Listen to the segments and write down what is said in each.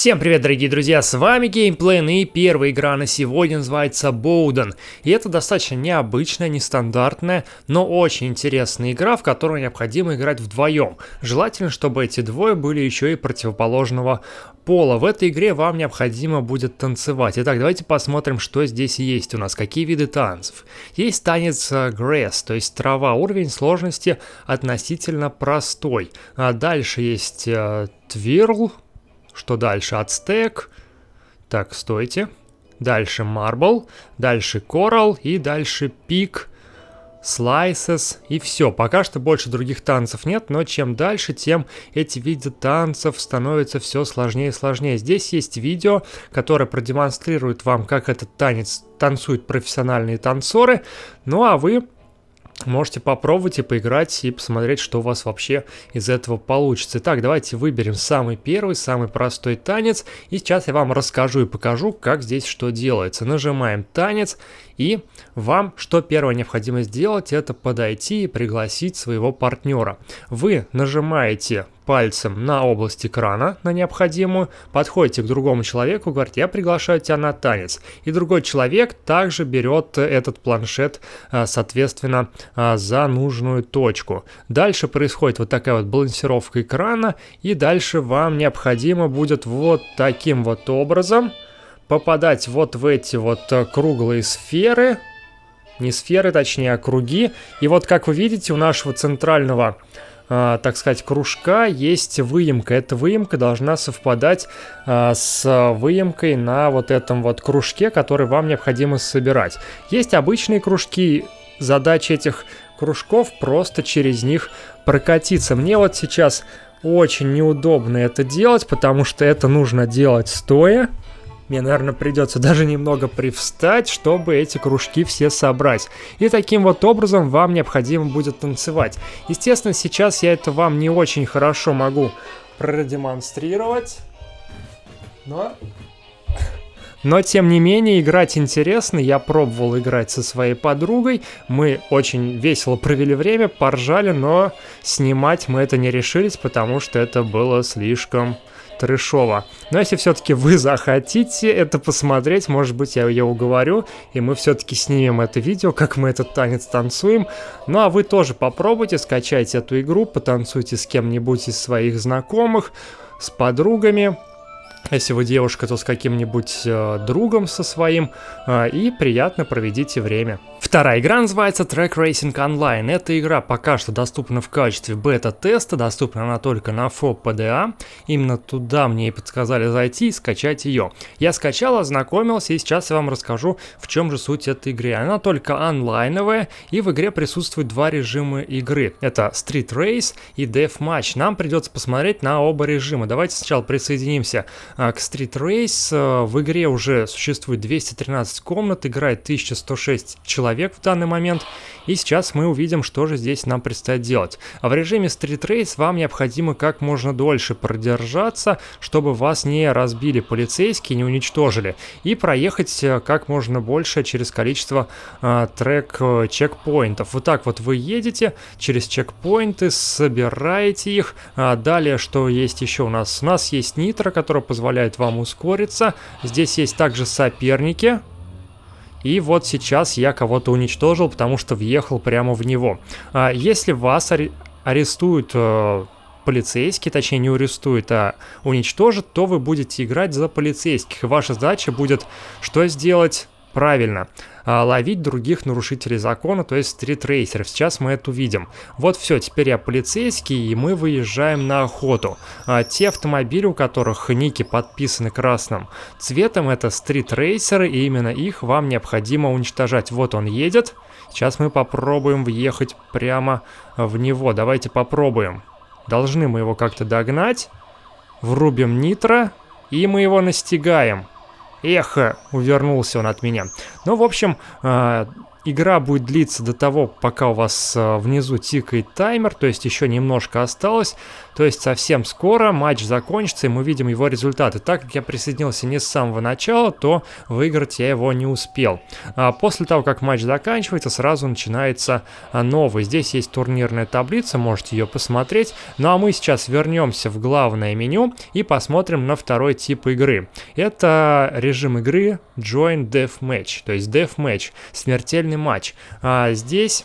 Всем привет, дорогие друзья, с вами Геймплейн, ну и первая игра на сегодня называется Боуден. И это достаточно необычная, нестандартная, но очень интересная игра, в которую необходимо играть вдвоем. Желательно, чтобы эти двое были еще и противоположного пола. В этой игре вам необходимо будет танцевать. Итак, давайте посмотрим, что здесь есть у нас, какие виды танцев. Есть танец э, grass, то есть трава. Уровень сложности относительно простой. А дальше есть твирл, э, что дальше? Ацтек. Так, стойте. Дальше Marble, дальше Coral и дальше Пик, Slices и все. Пока что больше других танцев нет, но чем дальше, тем эти виды танцев становятся все сложнее и сложнее. Здесь есть видео, которое продемонстрирует вам, как этот танец танцуют профессиональные танцоры. Ну а вы Можете попробовать и поиграть, и посмотреть, что у вас вообще из этого получится. Итак, давайте выберем самый первый, самый простой танец. И сейчас я вам расскажу и покажу, как здесь что делается. Нажимаем танец, и вам что первое необходимо сделать, это подойти и пригласить своего партнера. Вы нажимаете пальцем на область экрана, на необходимую, подходите к другому человеку, говорите, я приглашаю тебя на танец. И другой человек также берет этот планшет, э, соответственно, э, за нужную точку. Дальше происходит вот такая вот балансировка экрана, и дальше вам необходимо будет вот таким вот образом попадать вот в эти вот э, круглые сферы, не сферы, точнее, а круги. И вот, как вы видите, у нашего центрального а, так сказать, кружка есть выемка. Эта выемка должна совпадать а, с выемкой на вот этом вот кружке, который вам необходимо собирать. Есть обычные кружки, задача этих кружков просто через них прокатиться. Мне вот сейчас очень неудобно это делать, потому что это нужно делать стоя. Мне, наверное, придется даже немного привстать, чтобы эти кружки все собрать. И таким вот образом вам необходимо будет танцевать. Естественно, сейчас я это вам не очень хорошо могу продемонстрировать. Но... Но, тем не менее, играть интересно. Я пробовал играть со своей подругой. Мы очень весело провели время, поржали, но снимать мы это не решились, потому что это было слишком трешово. Но если все-таки вы захотите это посмотреть, может быть, я ее уговорю, и мы все-таки снимем это видео, как мы этот танец танцуем. Ну а вы тоже попробуйте, скачайте эту игру, потанцуйте с кем-нибудь из своих знакомых, с подругами, если вы девушка, то с каким-нибудь э, другом со своим, э, и приятно проведите время. Вторая игра называется Track Racing Online. Эта игра пока что доступна в качестве бета-теста, доступна она только на FOPDA. А. Именно туда мне и подсказали зайти и скачать ее. Я скачал, ознакомился и сейчас я вам расскажу, в чем же суть этой игры. Она только онлайновая и в игре присутствуют два режима игры. Это Street Race и Match. Нам придется посмотреть на оба режима. Давайте сначала присоединимся а, к Street Race. Э, в игре уже существует 213 комнат, играет 1106 человек человек в данный момент, и сейчас мы увидим, что же здесь нам предстоит делать. А в режиме Street Race вам необходимо как можно дольше продержаться, чтобы вас не разбили полицейские, не уничтожили, и проехать э, как можно больше через количество э, трек-чекпоинтов. Э, вот так вот вы едете через чекпоинты, собираете их, а далее что есть еще у нас? У нас есть нитро, которое позволяет вам ускориться, здесь есть также соперники, и вот сейчас я кого-то уничтожил, потому что въехал прямо в него. А, если вас арестуют э, полицейские, точнее не арестуют, а уничтожат, то вы будете играть за полицейских. И ваша задача будет, что сделать правильно а, ловить других нарушителей закона, то есть стритрейсеров. Сейчас мы это увидим. Вот все, теперь я полицейский, и мы выезжаем на охоту. А те автомобили, у которых ники подписаны красным цветом, это стритрейсеры, и именно их вам необходимо уничтожать. Вот он едет. Сейчас мы попробуем въехать прямо в него. Давайте попробуем. Должны мы его как-то догнать. Врубим нитро, и мы его настигаем. Эх, э, увернулся он от меня. Ну, в общем, э, Игра будет длиться до того, пока у вас э, внизу тикает таймер, то есть еще немножко осталось. То есть совсем скоро матч закончится, и мы видим его результаты. Так как я присоединился не с самого начала, то выиграть я его не успел. А после того, как матч заканчивается, сразу начинается а, новый. Здесь есть турнирная таблица, можете ее посмотреть. Ну а мы сейчас вернемся в главное меню и посмотрим на второй тип игры. Это режим игры Join Deathmatch, то есть Deathmatch, смертельный отдельный матч. А здесь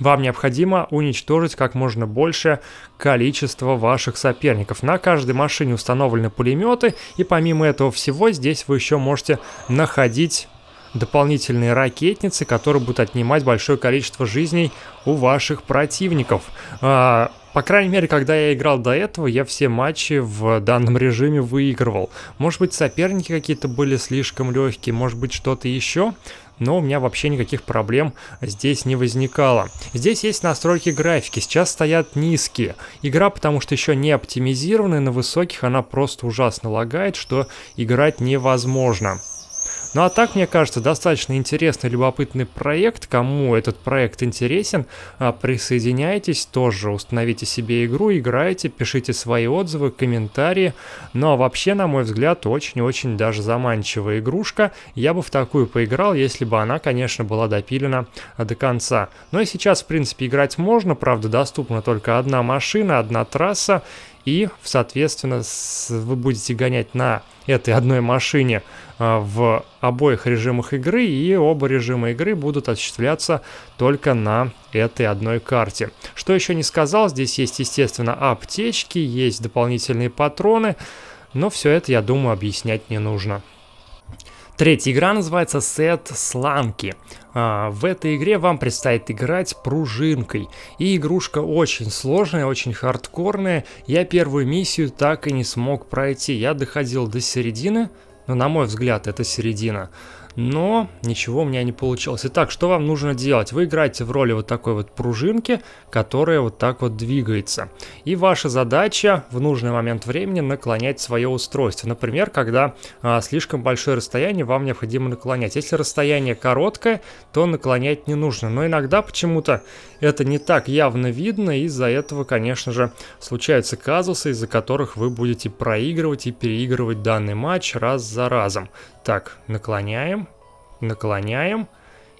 вам необходимо уничтожить как можно больше количество ваших соперников. На каждой машине установлены пулеметы, и помимо этого всего здесь вы еще можете находить дополнительные ракетницы, которые будут отнимать большое количество жизней у ваших противников. А, по крайней мере, когда я играл до этого, я все матчи в данном режиме выигрывал. Может быть, соперники какие-то были слишком легкие, может быть, что-то еще но у меня вообще никаких проблем здесь не возникало. Здесь есть настройки графики, сейчас стоят низкие. Игра, потому что еще не оптимизированная, на высоких она просто ужасно лагает, что играть невозможно. Ну а так, мне кажется, достаточно интересный, любопытный проект. Кому этот проект интересен, а, присоединяйтесь, тоже установите себе игру, играйте, пишите свои отзывы, комментарии. Ну а вообще, на мой взгляд, очень-очень даже заманчивая игрушка. Я бы в такую поиграл, если бы она, конечно, была допилена а, до конца. Но ну, и сейчас, в принципе, играть можно, правда, доступна только одна машина, одна трасса, и, соответственно, вы будете гонять на этой одной машине а, в обоих режимах игры, и оба режима игры будут осуществляться только на этой одной карте. Что еще не сказал, здесь есть, естественно, аптечки, есть дополнительные патроны, но все это, я думаю, объяснять не нужно. Третья игра называется Сет Сланки. А, в этой игре вам предстоит играть пружинкой. И игрушка очень сложная, очень хардкорная. Я первую миссию так и не смог пройти. Я доходил до середины, но на мой взгляд это середина но ничего у меня не получилось. Итак, что вам нужно делать? Вы играете в роли вот такой вот пружинки, которая вот так вот двигается. И ваша задача в нужный момент времени наклонять свое устройство. Например, когда а, слишком большое расстояние вам необходимо наклонять. Если расстояние короткое, то наклонять не нужно. Но иногда почему-то это не так явно видно, и из-за этого, конечно же, случаются казусы, из-за которых вы будете проигрывать и переигрывать данный матч раз за разом. Так, наклоняем, наклоняем.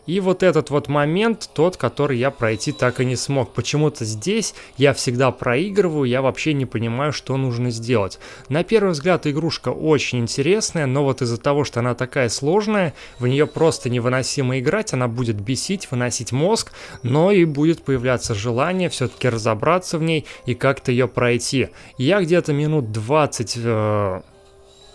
И вот этот вот момент, тот, который я пройти так и не смог. Почему-то здесь я всегда проигрываю, я вообще не понимаю, что нужно сделать. На первый взгляд игрушка очень интересная, но вот из-за того, что она такая сложная, в нее просто невыносимо играть, она будет бесить, выносить мозг, но и будет появляться желание все-таки разобраться в ней и как-то ее пройти. Я где-то минут 20... Э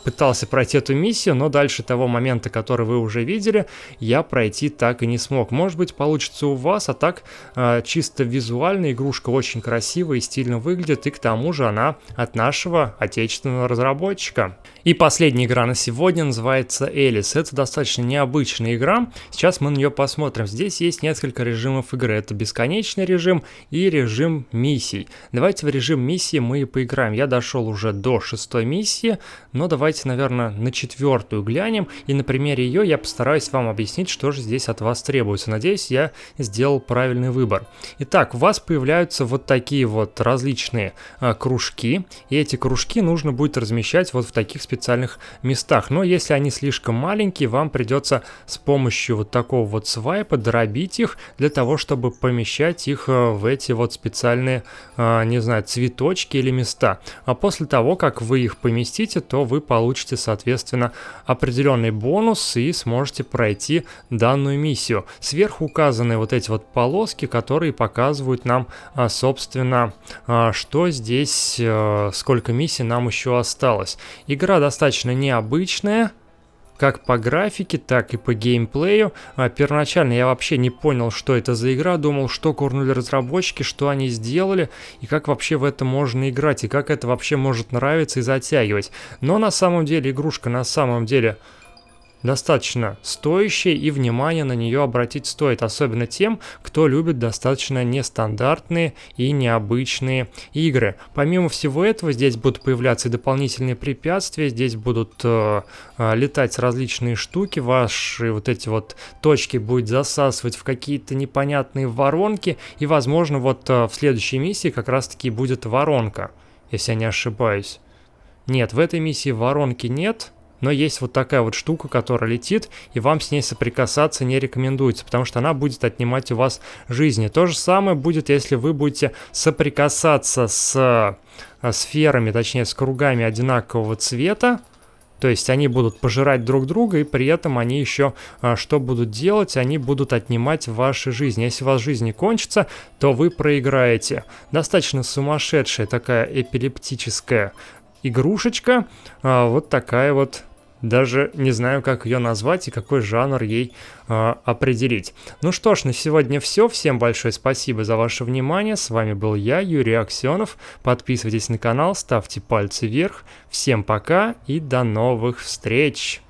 пытался пройти эту миссию, но дальше того момента, который вы уже видели, я пройти так и не смог. Может быть, получится у вас, а так э, чисто визуально игрушка очень красивая и стильно выглядит, и к тому же она от нашего отечественного разработчика. И последняя игра на сегодня называется Элис. Это достаточно необычная игра, сейчас мы на нее посмотрим. Здесь есть несколько режимов игры. Это бесконечный режим и режим миссий. Давайте в режим миссии мы и поиграем. Я дошел уже до шестой миссии, но давайте давайте, наверное, на четвертую глянем, и на примере ее я постараюсь вам объяснить, что же здесь от вас требуется. Надеюсь, я сделал правильный выбор. Итак, у вас появляются вот такие вот различные а, кружки, и эти кружки нужно будет размещать вот в таких специальных местах. Но если они слишком маленькие, вам придется с помощью вот такого вот свайпа дробить их для того, чтобы помещать их а, в эти вот специальные, а, не знаю, цветочки или места. А после того, как вы их поместите, то вы получите получите, соответственно, определенный бонус и сможете пройти данную миссию. Сверху указаны вот эти вот полоски, которые показывают нам, а, собственно, а, что здесь, э, сколько миссий нам еще осталось. Игра достаточно необычная, как по графике, так и по геймплею. А, первоначально я вообще не понял, что это за игра, думал, что курнули разработчики, что они сделали, и как вообще в это можно играть, и как это вообще может нравиться и затягивать. Но на самом деле игрушка на самом деле достаточно стоящей и внимание на нее обратить стоит, особенно тем, кто любит достаточно нестандартные и необычные игры. Помимо всего этого, здесь будут появляться и дополнительные препятствия, здесь будут э, э, летать различные штуки, ваши вот эти вот точки будут засасывать в какие-то непонятные воронки, и, возможно, вот э, в следующей миссии как раз-таки будет воронка, если я не ошибаюсь. Нет, в этой миссии воронки нет, но есть вот такая вот штука, которая летит, и вам с ней соприкасаться не рекомендуется, потому что она будет отнимать у вас жизни. То же самое будет, если вы будете соприкасаться с э, сферами, точнее с кругами одинакового цвета, то есть они будут пожирать друг друга, и при этом они еще а, что будут делать? Они будут отнимать ваши жизни. Если у вас жизнь не кончится, то вы проиграете. Достаточно сумасшедшая такая эпилептическая игрушечка. А, вот такая вот даже не знаю, как ее назвать и какой жанр ей э, определить. Ну что ж, на сегодня все. Всем большое спасибо за ваше внимание. С вами был я, Юрий Аксенов. Подписывайтесь на канал, ставьте пальцы вверх. Всем пока и до новых встреч!